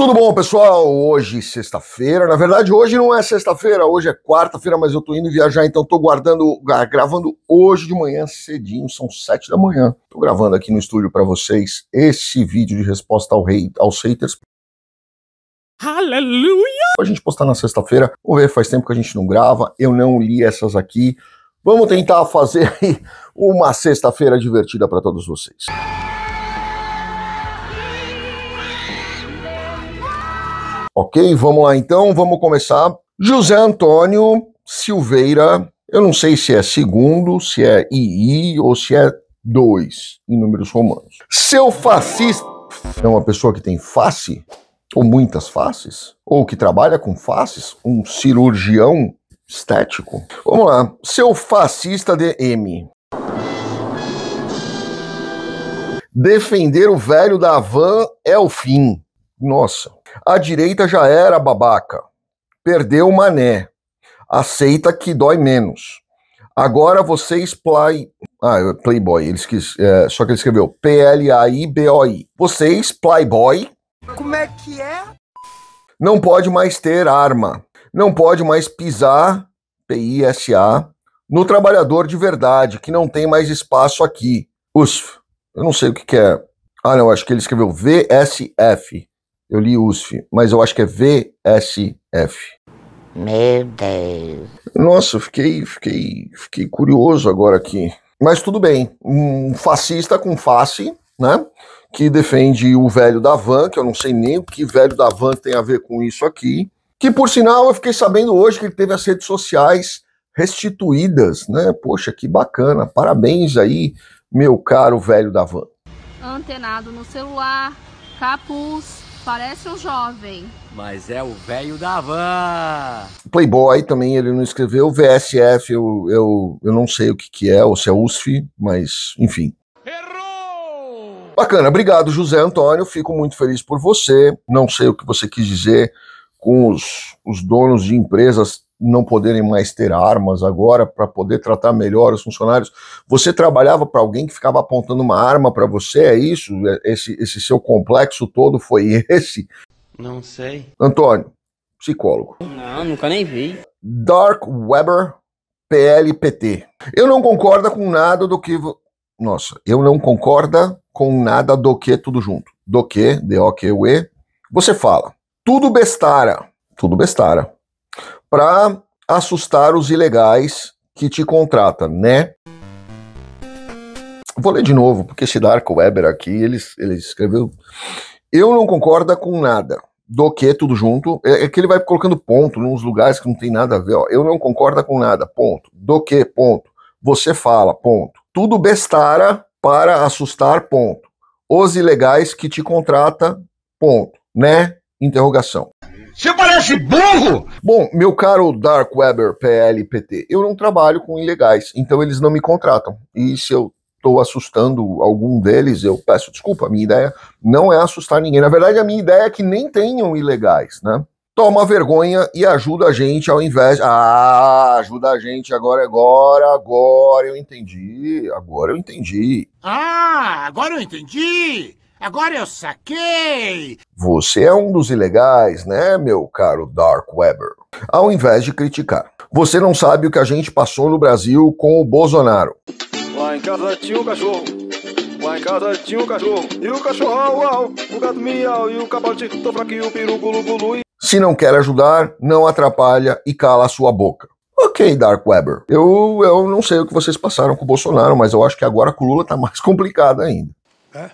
Tudo bom, pessoal? Hoje, sexta-feira. Na verdade, hoje não é sexta-feira, hoje é quarta-feira, mas eu tô indo viajar, então tô guardando, gravando hoje de manhã cedinho, são sete da manhã. Tô gravando aqui no estúdio para vocês esse vídeo de resposta ao rei, aos haters. Aleluia! A gente postar na sexta-feira. Vou ver, faz tempo que a gente não grava, eu não li essas aqui. Vamos tentar fazer aí uma sexta-feira divertida para todos vocês. Ok, vamos lá então, vamos começar. José Antônio Silveira, eu não sei se é segundo, se é II ou se é dois em números romanos. Seu fascista é uma pessoa que tem face, ou muitas faces, ou que trabalha com faces, um cirurgião estético. Vamos lá, seu fascista DM. Defender o velho da van é o fim. Nossa. A direita já era babaca. Perdeu o mané. Aceita que dói menos. Agora vocês play... Ah, Playboy, ele esquis, é, só que ele escreveu P-L-A-I-B-O-I. Vocês, Playboy... Como é que é? Não pode mais ter arma. Não pode mais pisar, P-I-S-A, no trabalhador de verdade, que não tem mais espaço aqui. Usf, eu não sei o que, que é. Ah, não, acho que ele escreveu V S F. Eu li USF, mas eu acho que é VSF. Meu Deus. Nossa, fiquei, fiquei, fiquei curioso agora aqui. Mas tudo bem, um fascista com face, né? Que defende o velho da van, que eu não sei nem o que velho da van tem a ver com isso aqui. Que por sinal eu fiquei sabendo hoje que ele teve as redes sociais restituídas, né? Poxa, que bacana. Parabéns aí, meu caro velho da van. Antenado no celular, capuz, Parece um jovem. Mas é o velho da van. Playboy também ele não escreveu. VSF eu, eu, eu não sei o que, que é, ou se é USF, mas enfim. Errou! Bacana, obrigado José Antônio, fico muito feliz por você. Não sei o que você quis dizer com os, os donos de empresas não poderem mais ter armas agora para poder tratar melhor os funcionários. Você trabalhava para alguém que ficava apontando uma arma para você? É isso? É, esse, esse seu complexo todo foi esse? Não sei. Antônio, psicólogo. Não, nunca nem vi. Dark Weber, PLPT. Eu não concordo com nada do que. Nossa, eu não concordo com nada do que tudo junto. Do que, D-O-Q-U-E. Você fala, tudo bestara. Tudo bestara para assustar os ilegais que te contratam, né? Vou ler de novo, porque esse Dark Weber aqui, ele, ele escreveu. Eu não concordo com nada do que é tudo junto. É, é que ele vai colocando ponto nos lugares que não tem nada a ver. Ó. Eu não concordo com nada, ponto. Do que, ponto. Você fala, ponto. Tudo bestara para assustar, ponto. Os ilegais que te contrata, ponto. Né? Interrogação. Você parece burro! Bom, meu caro Dark Weber PLPT, eu não trabalho com ilegais, então eles não me contratam. E se eu estou assustando algum deles, eu peço desculpa. A minha ideia não é assustar ninguém. Na verdade, a minha ideia é que nem tenham ilegais, né? Toma vergonha e ajuda a gente ao invés. Ah, ajuda a gente agora, agora, agora eu entendi. Agora eu entendi. Ah, agora eu entendi! Agora eu saquei! Você é um dos ilegais, né, meu caro Dark Weber? Ao invés de criticar. Você não sabe o que a gente passou no Brasil com o Bolsonaro. Lá em casa tinha um cachorro. Lá em casa tinha um cachorro. E o cachorrão, uau, o gato miau e o capote, tô fraquinho, peru, gulu, gulu. E... Se não quer ajudar, não atrapalha e cala a sua boca. Ok, Dark Weber. Eu, eu não sei o que vocês passaram com o Bolsonaro, mas eu acho que agora com o Lula tá mais complicado ainda. É?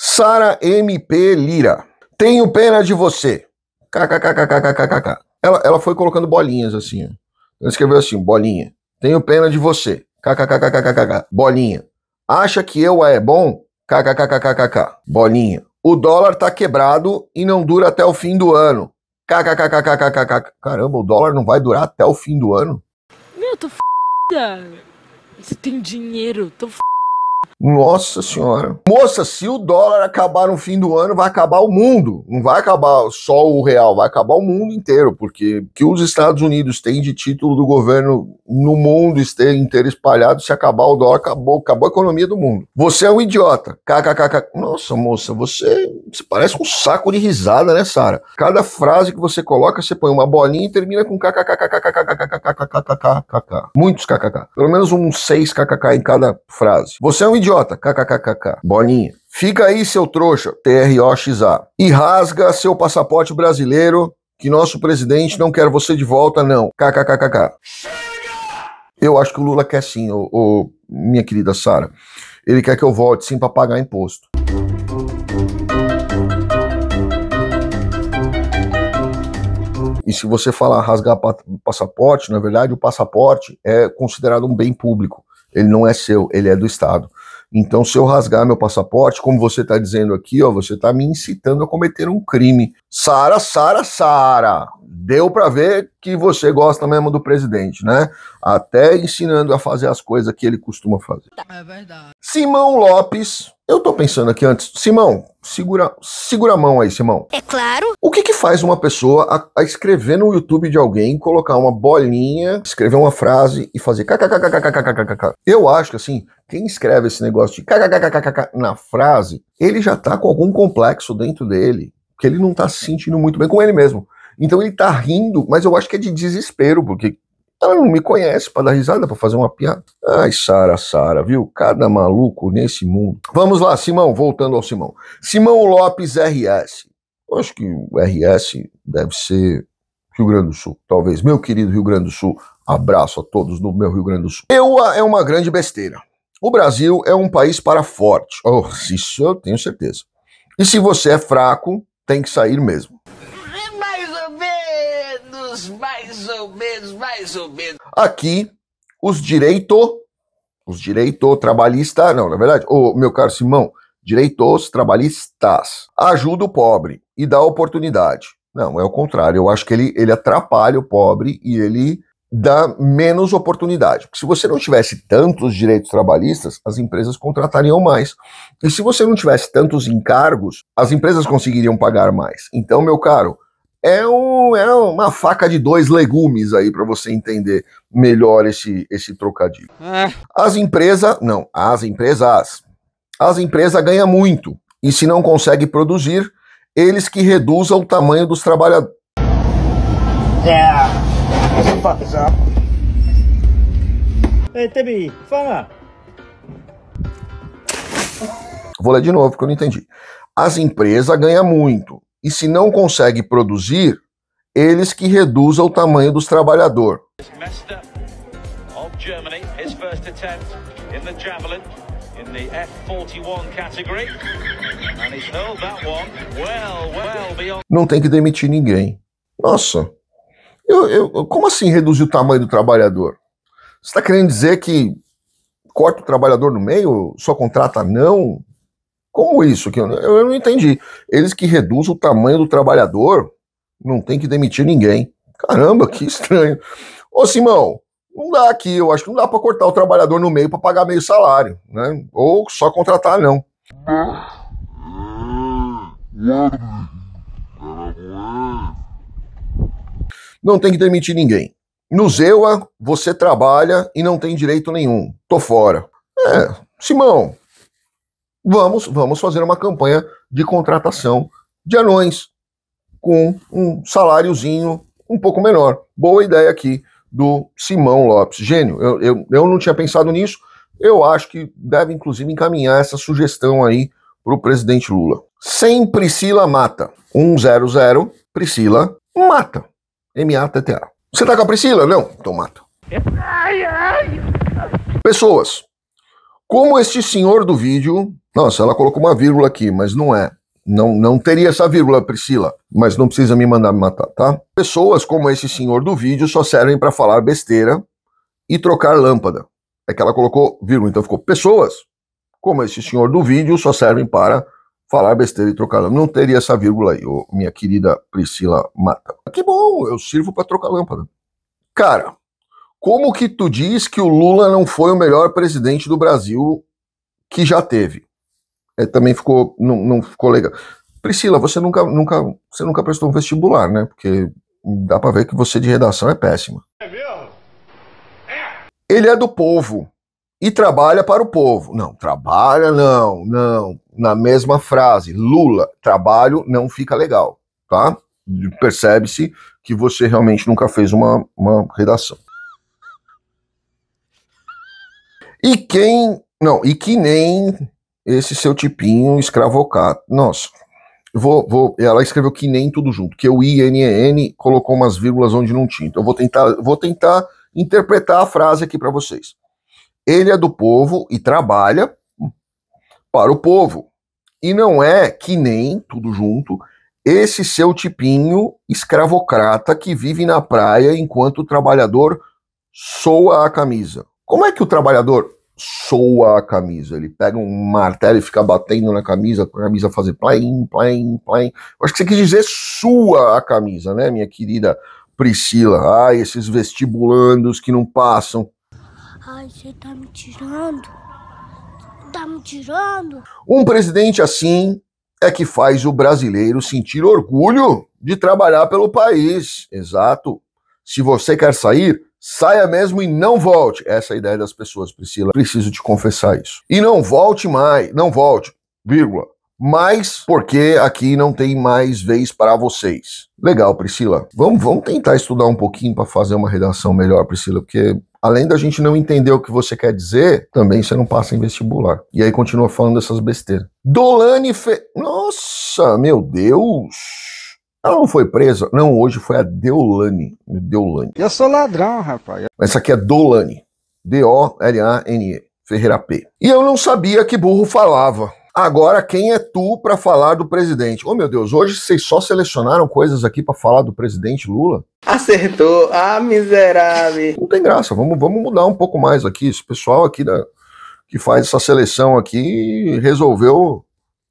Sara MP Lira. Tenho pena de você. KKKKKKKK. Ela, ela foi colocando bolinhas assim. Ela escreveu assim: bolinha. Tenho pena de você. KKKKKKK. Bolinha. Acha que eu é bom? KKKKKK. Bolinha. O dólar tá quebrado e não dura até o fim do ano. KKKKKKK. Caramba, o dólar não vai durar até o fim do ano? Meu, tô f***da. Você tem dinheiro, tô f***. Nossa senhora. Moça, se o dólar acabar no fim do ano, vai acabar o mundo. Não vai acabar só o real, vai acabar o mundo inteiro, porque que os Estados Unidos têm de título do governo no mundo inteiro espalhado, se acabar o dólar, acabou, acabou a economia do mundo. Você é um idiota. KKKK. Nossa, moça, você, você parece um saco de risada, né, Sara? Cada frase que você coloca, você põe uma bolinha e termina com kkkkkkkkkkkkkkkk. Muitos Pelo menos uns seis kkk em cada frase. Você é um idiota idiota. KKKKK. Bolinha. Fica aí, seu trouxa. T-R-O-X-A, E rasga seu passaporte brasileiro que nosso presidente não quer você de volta, não. KKKKK. Eu acho que o Lula quer sim, ô, ô minha querida Sara. Ele quer que eu volte sim para pagar imposto. E se você falar rasgar passaporte, na verdade o passaporte é considerado um bem público. Ele não é seu, ele é do Estado. Então, se eu rasgar meu passaporte, como você está dizendo aqui, ó, você está me incitando a cometer um crime. Sara, Sara, Sara, deu para ver que você gosta mesmo do presidente, né? até ensinando a fazer as coisas que ele costuma fazer. Tá. É verdade. Simão Lopes, eu tô pensando aqui antes, Simão, segura, segura a mão aí, Simão. É claro. O que que faz uma pessoa a, a escrever no YouTube de alguém, colocar uma bolinha, escrever uma frase e fazer kkkkkkkkkk? Eu acho que assim, quem escreve esse negócio de kkkkkkk na frase, ele já tá com algum complexo dentro dele, que ele não tá se sentindo muito bem com ele mesmo. Então ele tá rindo, mas eu acho que é de desespero, porque ela não me conhece para dar risada, para fazer uma piada. Ai, Sara, Sara, viu? Cada maluco nesse mundo. Vamos lá, Simão, voltando ao Simão. Simão Lopes RS. Eu acho que o RS deve ser Rio Grande do Sul, talvez. Meu querido Rio Grande do Sul, abraço a todos do meu Rio Grande do Sul. Eu ah, é uma grande besteira. O Brasil é um país para forte. Oh, isso eu tenho certeza. E se você é fraco, tem que sair mesmo. Mais ou menos, mais ou menos, mais ou menos. Aqui, os direito, os direito trabalhista, não, na verdade, o meu caro Simão, direitos trabalhistas, ajuda o pobre e dá oportunidade. Não, é o contrário. Eu acho que ele, ele atrapalha o pobre e ele dá menos oportunidade. Porque se você não tivesse tantos direitos trabalhistas, as empresas contratariam mais. E se você não tivesse tantos encargos, as empresas conseguiriam pagar mais. Então, meu caro, é, um, é uma faca de dois legumes aí para você entender melhor esse, esse trocadilho. É. As empresas, não, as empresas, as empresas ganham muito e se não consegue produzir, eles que reduzam o tamanho dos trabalhadores. Yeah, é. fuck this up. Ei, TBI, fala. Vou ler de novo, porque eu não entendi. As empresas ganham muito e, se não consegue produzir, eles que reduzam o tamanho dos trabalhadores. Não tem que demitir ninguém. Nossa, eu, eu, como assim reduzir o tamanho do trabalhador? Você está querendo dizer que corta o trabalhador no meio, só contrata não? Como isso? Que eu, eu não entendi. Eles que reduzem o tamanho do trabalhador não tem que demitir ninguém. Caramba, que estranho. Ô Simão, não dá aqui, eu acho que não dá para cortar o trabalhador no meio para pagar meio salário, né? Ou só contratar, não. Não tem que demitir ninguém. No Zewa, você trabalha e não tem direito nenhum. Tô fora. É, Simão, vamos, vamos fazer uma campanha de contratação de anões com um saláriozinho um pouco menor. Boa ideia aqui do Simão Lopes. Gênio, eu, eu, eu não tinha pensado nisso. Eu acho que deve, inclusive, encaminhar essa sugestão aí para o presidente Lula. Sem Priscila Mata. 100 Priscila Mata. M-A-T-T-A. Você tá com a Priscila? Não, então mata. Pessoas. Como este senhor do vídeo nossa, ela colocou uma vírgula aqui, mas não é. Não, não teria essa vírgula, Priscila, mas não precisa me mandar me matar, tá? Pessoas como esse senhor do vídeo só servem para falar besteira e trocar lâmpada. É que ela colocou vírgula, então ficou pessoas como esse senhor do vídeo só servem para falar besteira e trocar lâmpada. Não teria essa vírgula aí, ô, minha querida Priscila Mata. Que bom, eu sirvo para trocar lâmpada. Cara, como que tu diz que o Lula não foi o melhor presidente do Brasil que já teve? é, também ficou, não, não ficou legal. Priscila, você nunca, nunca, você nunca prestou um vestibular, né? Porque dá para ver que você de redação é péssima. É mesmo? É. Ele é do povo e trabalha para o povo. Não, trabalha não, não. Na mesma frase, Lula, trabalho não fica legal, tá? Percebe-se que você realmente nunca fez uma, uma redação. E quem. Não, e que nem esse seu tipinho escravocado. Nossa, vou, vou, ela escreveu que nem tudo junto, que o INN colocou umas vírgulas onde não tinha. Então eu vou tentar, vou tentar interpretar a frase aqui para vocês. Ele é do povo e trabalha para o povo. E não é que nem tudo junto esse seu tipinho escravocrata que vive na praia enquanto o trabalhador soa a camisa. Como é que o trabalhador soa a camisa. Ele pega um martelo e fica batendo na camisa, a camisa fazer plain, plain, plain. Eu acho que você quis dizer sua a camisa, né, minha querida Priscila? Ai, esses vestibulandos que não passam. Ai, você tá me tirando? tá me tirando? Um presidente assim é que faz o brasileiro sentir orgulho de trabalhar pelo país. Exato. Se você quer sair, Saia mesmo e não volte. Essa é a ideia das pessoas, Priscila. Preciso te confessar isso. E não volte mais, não volte, vírgula. Mas porque aqui não tem mais vez para vocês. Legal, Priscila. Vamos, vamos tentar estudar um pouquinho para fazer uma redação melhor, Priscila, porque além da gente não entender o que você quer dizer, também você não passa em vestibular. E aí continua falando essas besteiras. Dolane Fe... Nossa, meu Deus! Ela não foi presa, não, hoje foi a Deolane. Deolane. Eu sou ladrão, rapaz. Essa aqui é Dolane. D-O-L-A-N-E. Ferreira P. E eu não sabia que burro falava. Agora, quem é tu para falar do presidente? Oh, meu Deus, hoje vocês só selecionaram coisas aqui para falar do presidente Lula? Acertou. Ah, miserável. Não tem graça. Vamos, vamos mudar um pouco mais aqui. Esse pessoal aqui da, que faz essa seleção aqui resolveu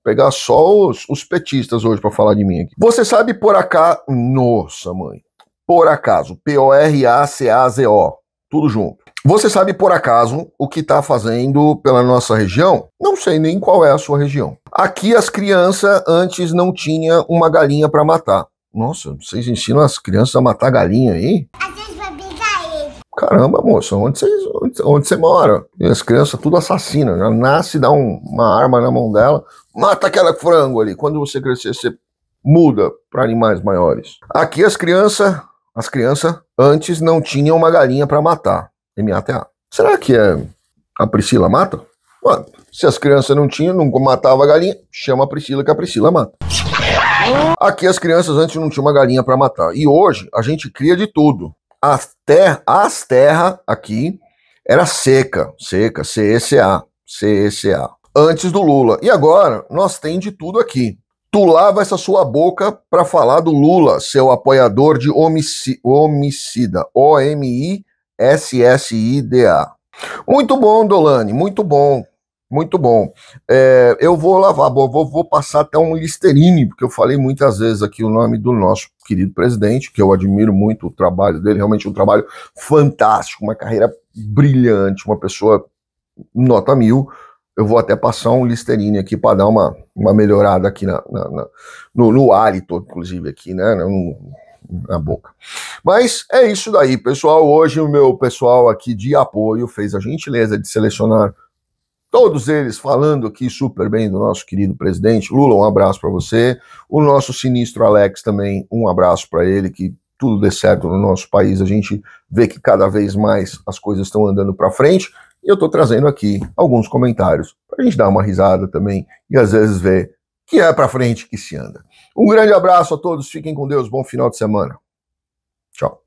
Pegar só os, os petistas hoje para falar de mim aqui. Você sabe por acaso. Nossa, mãe. Por acaso. P-O-R-A-C-A-Z-O. Tudo junto. Você sabe por acaso o que está fazendo pela nossa região? Não sei nem qual é a sua região. Aqui as crianças antes não tinha uma galinha para matar. Nossa, vocês ensinam as crianças a matar galinha aí? vai Caramba, moça, onde vocês, onde, onde você mora? E as crianças tudo assassina. já nasce, dá um, uma arma na mão dela, mata aquela frango ali. Quando você crescer, você muda para animais maiores. Aqui as crianças, as crianças antes não tinham uma galinha para matar, MATA. Será que é a Priscila mata? Mano, se as crianças não tinham, não matava a galinha, chama a Priscila que a Priscila mata. Aqui as crianças antes não tinham uma galinha para matar. E hoje a gente cria de tudo. As terras as terra aqui era seca, seca, C C A, c A antes do Lula. E agora, nós tem de tudo aqui. Tu lava essa sua boca para falar do Lula, seu apoiador de homici homicida. O-M-I-S-S-I-D-A. Muito bom, Dolane, muito bom. Muito bom. É, eu vou lavar, vou, vou passar até um Listerine, porque eu falei muitas vezes aqui o nome do nosso querido presidente, que eu admiro muito o trabalho dele, realmente um trabalho fantástico, uma carreira brilhante, uma pessoa nota mil. Eu vou até passar um Listerine aqui para dar uma, uma melhorada aqui na, na, na no, no hálito, inclusive, aqui, né? na boca. Mas é isso daí, pessoal. Hoje o meu pessoal aqui de apoio fez a gentileza de selecionar todos eles falando aqui super bem do nosso querido presidente Lula. Um abraço para você. O nosso sinistro Alex também, um abraço para ele que tudo dê certo no nosso país. A gente vê que cada vez mais as coisas estão andando para frente eu estou trazendo aqui alguns comentários para a gente dar uma risada também e às vezes ver que é para frente que se anda. Um grande abraço a todos, fiquem com Deus, bom final de semana. Tchau.